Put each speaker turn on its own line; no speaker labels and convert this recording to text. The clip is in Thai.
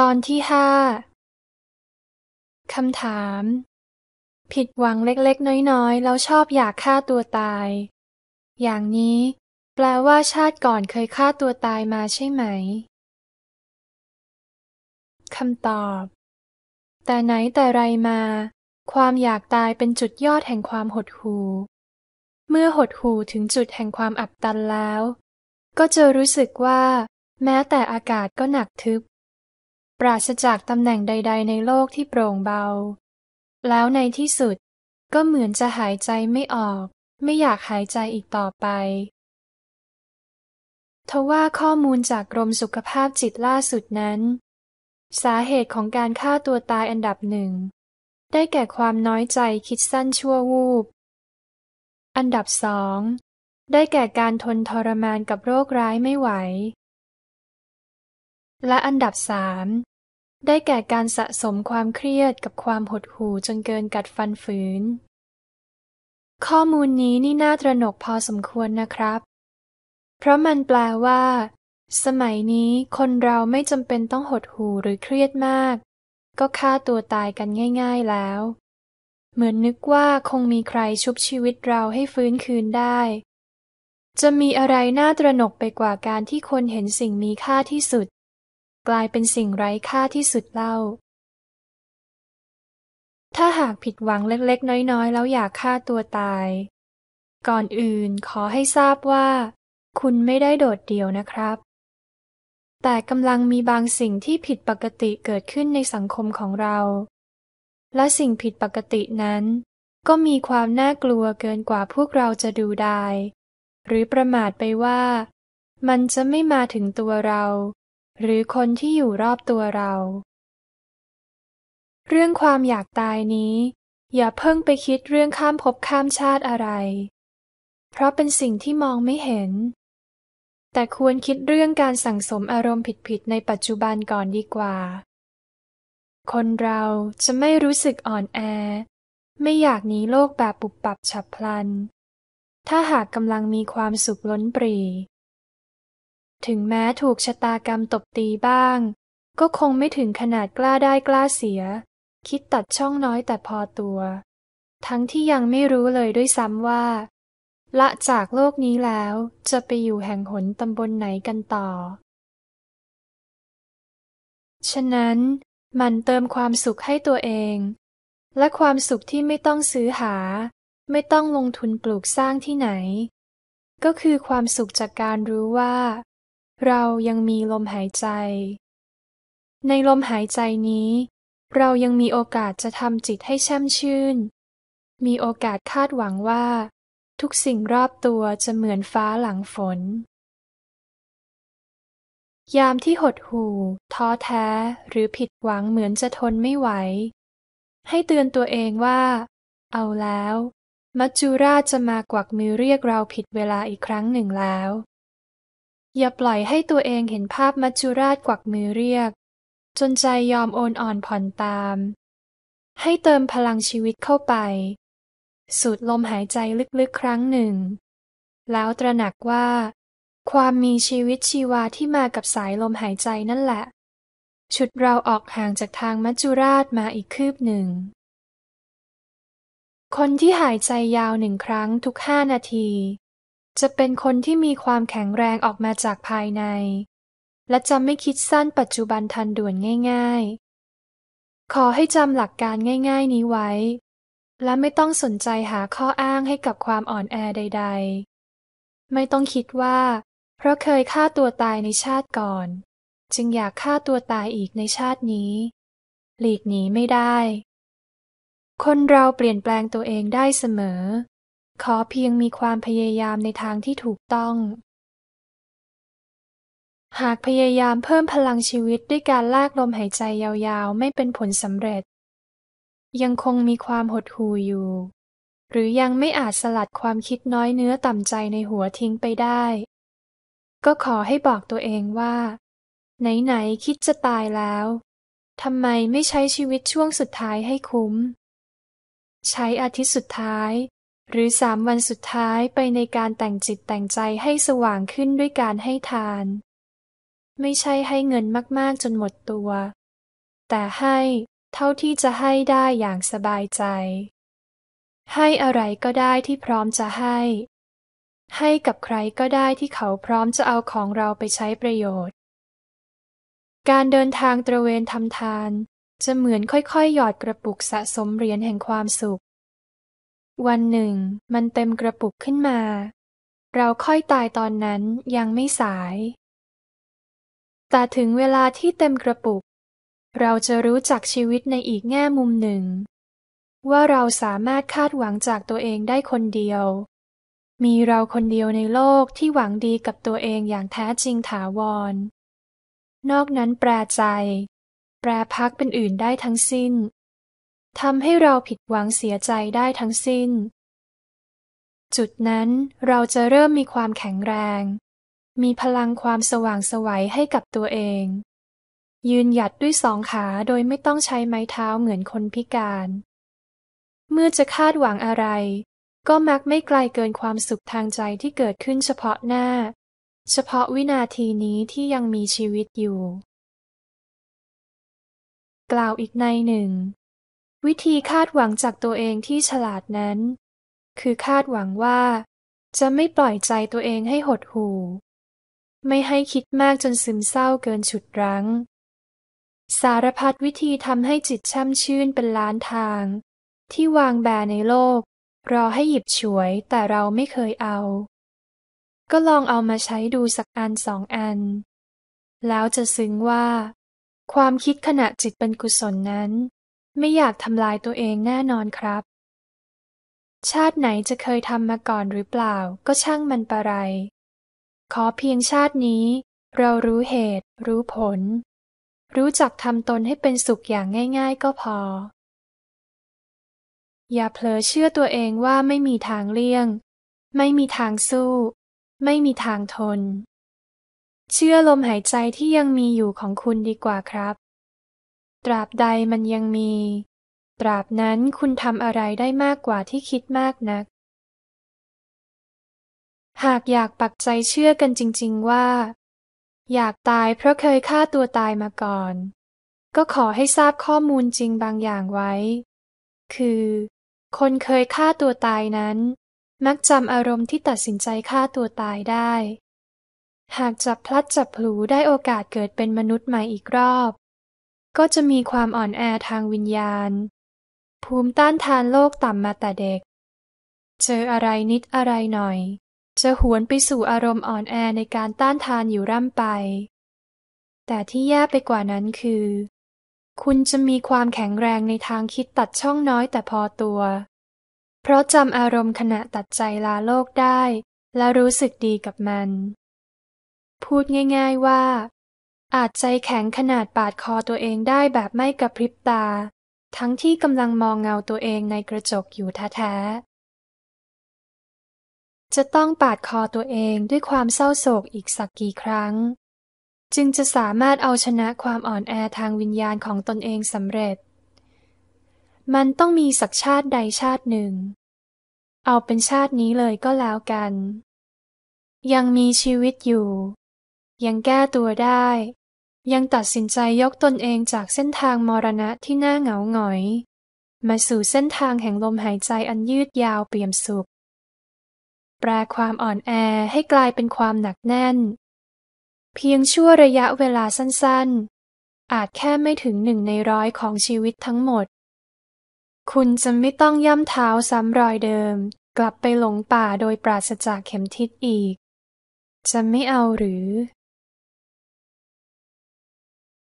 ตอนที่ห้าคำถาม ผิดหวังเล็ก ๆ น้อยๆ แล้วชอบอยากฆ่าตัวตาย อย่างนี้ แปลว่าชาติก่อนเคยฆ่าตัวตายมาใช่ไหมคำตอบ แต่ไหนแต่ไรมา ความอยากตายเป็นจุดยอดแห่งความหดหู่ เมื่อหดหู่ถึงจุดแห่งความอับตันแล้ว ก็จะรู้สึกว่าแม้แต่อากาศก็หนักทึบปราศจากตำแหน่งใด ๆ ในโลกที่โปร่งเบา แล้วในที่สุดก็เหมือนจะหายใจไม่ออกไม่อยากหายใจอีกต่อไปทว่าข้อมูลจากกรมสุขภาพจิตล่าสุดนั้น สาเหตุของการฆ่าตัวตายอันดับหนึ่งได้แก่ความน้อยใจคิดสั้นชั่ววูบ อันดับสองได้แก่การทนทรมานกับโรคร้ายไม่ไหว และอันดับสามได้แก่การสะสมความเครียดกับความหดหู่จนเกินกัดฟันฝืน ข้อมูลนี้นี่น่าตระหนกพอสมควรนะครับ เพราะมันแปลว่า สมัยนี้คนเราไม่จำเป็นต้องหดหู่หรือเครียดมาก ก็ฆ่าตัวตายกันง่าย ๆแล้ว เหมือนนึกว่าคงมีใครชุบชีวิตเราให้ฟื้นคืนได้ จะมีอะไรน่าตระหนกไปกว่าการที่คนเห็นสิ่งมีค่าที่สุดกลายเป็นสิ่งไร้ค่าที่สุดเล่า ถ้าหากผิดหวังเล็กๆ น้อยๆ แล้วอยากฆ่าตัวตาย ก่อนอื่นขอให้ทราบว่า คุณไม่ได้โดดเดี่ยวนะครับ แต่กำลังมีบางสิ่งที่ผิดปกติเกิดขึ้นในสังคมของเรา และสิ่งผิดปกตินั้น ก็มีความน่ากลัวเกินกว่าพวกเราจะดูได้ หรือประมาทไปว่า มันจะไม่มาถึงตัวเราหรือคนที่อยู่รอบตัวเรา เรื่องความอยากตายนี้ อย่าเพิ่งไปคิดเรื่องข้ามภพข้ามชาติอะไร เพราะเป็นสิ่งที่มองไม่เห็น แต่ควรคิดเรื่องการสั่งสมอารมณ์ผิดๆในปัจจุบันก่อนดีกว่า คนเราจะไม่รู้สึกอ่อนแอ ไม่อยากหนีโลกแบบปุบปับฉับพลัน ถ้าหากกำลังมีความสุขล้นปรีถึงแม้ถูกชะตากรรมตบตีบ้าง ก็คงไม่ถึงขนาดกล้าได้กล้าเสีย คิดตัดช่องน้อยแต่พอตัว ทั้งที่ยังไม่รู้เลยด้วยซ้ำว่า ละจากโลกนี้แล้ว จะไปอยู่แห่งหนตำบลไหนกันต่อ ฉะนั้นมันเติมความสุขให้ตัวเอง และความสุขที่ไม่ต้องซื้อหา ไม่ต้องลงทุนปลูกสร้างที่ไหน ก็คือความสุขจากการรู้ว่าเรายังมีลมหายใจ ในลมหายใจนี้ เรายังมีโอกาสจะทำจิตให้แช่มชื่น มีโอกาสคาดหวังว่า ทุกสิ่งรอบตัวจะเหมือนฟ้าหลังฝน ยามที่หดหู่ ท้อแท้ หรือผิดหวังเหมือนจะทนไม่ไหว ให้เตือนตัวเองว่า เอาแล้ว มัจจุราชจะมากวักมือเรียกเราผิดเวลาอีกครั้งหนึ่งแล้วอย่าปล่อยให้ตัวเองเห็นภาพมัจจุราชกวักมือเรียก จนใจยอมโอนอ่อนผ่อนตาม ให้เติมพลังชีวิตเข้าไป สูดลมหายใจลึกๆ ครั้งหนึ่ง แล้วตระหนักว่า ความมีชีวิตชีวาที่มากับสายลมหายใจนั่นแหละ ชุดเราออกห่างจากทางมัจจุราชมาอีกคืบหนึ่ง คนที่หายใจยาวหนึ่งครั้งทุกห้านาทีจะเป็นคนที่มีความแข็งแรงออกมาจากภายใน และจะไม่คิดสั้นปัจจุบันทันด่วนง่ายๆ ขอให้จำหลักการง่ายๆนี้ไว้ และไม่ต้องสนใจหาข้ออ้างให้กับความอ่อนแอใด ๆ ไม่ต้องคิดว่า เพราะเคยฆ่าตัวตายในชาติก่อน จึงอยากฆ่าตัวตายอีกในชาตินี้ หลีกหนีไม่ได้ คนเราเปลี่ยนแปลงตัวเองได้เสมอขอเพียงมีความพยายามในทางที่ถูกต้อง หากพยายามเพิ่มพลังชีวิตด้วยการลากลมหายใจยาวๆ ไม่เป็นผลสำเร็จ ยังคงมีความหดหู่อยู่ หรือยังไม่อาจสลัดความคิดน้อยเนื้อต่ำใจในหัวทิ้งไปได้ ก็ขอให้บอกตัวเองว่า ไหนๆคิดจะตายแล้วทำไมไม่ใช้ชีวิตช่วงสุดท้ายให้คุ้ม ใช้อาทิตย์สุดท้ายหรือสามวันสุดท้ายไปในการแต่งจิตแต่งใจให้สว่างขึ้นด้วยการให้ทาน ไม่ใช่ให้เงินมากๆจนหมดตัว แต่ให้เท่าที่จะให้ได้อย่างสบายใจ ให้อะไรก็ได้ที่พร้อมจะให้ ให้กับใครก็ได้ที่เขาพร้อมจะเอาของเราไปใช้ประโยชน์ การเดินทางตระเวนทำทานจะเหมือนค่อยๆ หยอดกระปุกสะสมเหรียญแห่งความสุขวันหนึ่งมันเต็มกระปุกขึ้นมา เราค่อยตายตอนนั้นยังไม่สาย แต่ถึงเวลาที่เต็มกระปุก เราจะรู้จักชีวิตในอีกแง่มุมหนึ่ง ว่าเราสามารถคาดหวังจากตัวเองได้คนเดียว มีเราคนเดียวในโลกที่หวังดีกับตัวเองอย่างแท้จริงถาวร นอกนั้นแปรใจ แปรพักเป็นอื่นได้ทั้งสิ้นทำให้เราผิดหวังเสียใจได้ทั้งสิ้น จุดนั้นเราจะเริ่มมีความแข็งแรง มีพลังความสว่างสวัยให้กับตัวเอง ยืนหยัดด้วยสองขาโดยไม่ต้องใช้ไม้เท้าเหมือนคนพิการ เมื่อจะคาดหวังอะไร ก็มักไม่ไกลเกินความสุขทางใจที่เกิดขึ้นเฉพาะหน้า เฉพาะวินาทีนี้ที่ยังมีชีวิตอยู่ กล่าวอีกในหนึ่งวิธีคาดหวังจากตัวเองที่ฉลาดนั้น คือคาดหวังว่า จะไม่ปล่อยใจตัวเองให้หดหู่ ไม่ให้คิดมากจนซึมเศร้าเกินฉุดรั้ง สารพัดวิธีทำให้จิตช่ำชื่นเป็นล้านทาง ที่วางแบในโลกรอให้หยิบฉวยแต่เราไม่เคยเอา ก็ลองเอามาใช้ดูสักอันสองอัน แล้วจะซึ้งว่า ความคิดขณะจิตเป็นกุศลนั้นไม่อยากทำลายตัวเองแน่นอนครับ ชาติไหนจะเคยทำมาก่อนหรือเปล่า ก็ช่างมันปะไรขอเพียงชาตินี้เรารู้เหตุ รู้ผล รู้จักทำตนให้เป็นสุขอย่างง่าย ๆ ก็พอ อย่าเผลอเชื่อตัวเองว่าไม่มีทางเลี่ยง ไม่มีทางสู้ ไม่มีทางทน เชื่อลมหายใจที่ยังมีอยู่ของคุณดีกว่าครับตราบใดมันยังมี ตราบนั้นคุณทำอะไรได้มากกว่าที่คิดมากนัก หากอยากปักใจเชื่อกันจริงๆว่า อยากตายเพราะเคยฆ่าตัวตายมาก่อน ก็ขอให้ทราบข้อมูลจริงบางอย่างไว้ คือ คนเคยฆ่าตัวตายนั้น มักจำอารมณ์ที่ตัดสินใจฆ่าตัวตายได้ หากจับพลัดจับผูได้โอกาสเกิดเป็นมนุษย์ใหม่อีกรอบก็จะมีความอ่อนแอทางวิญญาณ ภูมิต้านทานโลกต่ำมาแต่เด็ก เจออะไรนิดอะไรหน่อย จะหวนไปสู่อารมณ์อ่อนแอในการต้านทานอยู่ร่ำไป แต่ที่แย่ไปกว่านั้นคือ คุณจะมีความแข็งแรงในทางคิดตัดช่องน้อยแต่พอตัว เพราะจำอารมณ์ขณะตัดใจลาโลกได้ และรู้สึกดีกับมัน พูดง่าย ๆว่าอาจใจแข็งขนาดปาดคอตัวเองได้แบบไม่กระพริบตา ทั้งที่กำลังมองเงาตัวเองในกระจกอยู่แท้ๆ จะต้องปาดคอตัวเองด้วยความเศร้าโศกอีกสักกี่ครั้ง จึงจะสามารถเอาชนะความอ่อนแอทางวิญญาณของตนเองสำเร็จ มันต้องมีสักชาติใดชาติหนึ่ง เอาเป็นชาตินี้เลยก็แล้วกัน ยังมีชีวิตอยู่ ยังแก้ตัวได้ยังตัดสินใจยกตนเองจากเส้นทางมรณะที่น่าเหงาหงอย มาสู่เส้นทางแห่งลมหายใจอันยืดยาวเปี่ยมสุข แปลความอ่อนแอให้กลายเป็นความหนักแน่น เพียงชั่วระยะเวลาสั้นๆ อาจแค่ไม่ถึงหนึ่งในร้อยของชีวิตทั้งหมด คุณจะไม่ต้องย่ำเท้าซ้ำรอยเดิม กลับไปหลงป่าโดยปราศจากเข็มทิศอีก จะไม่เอาหรือ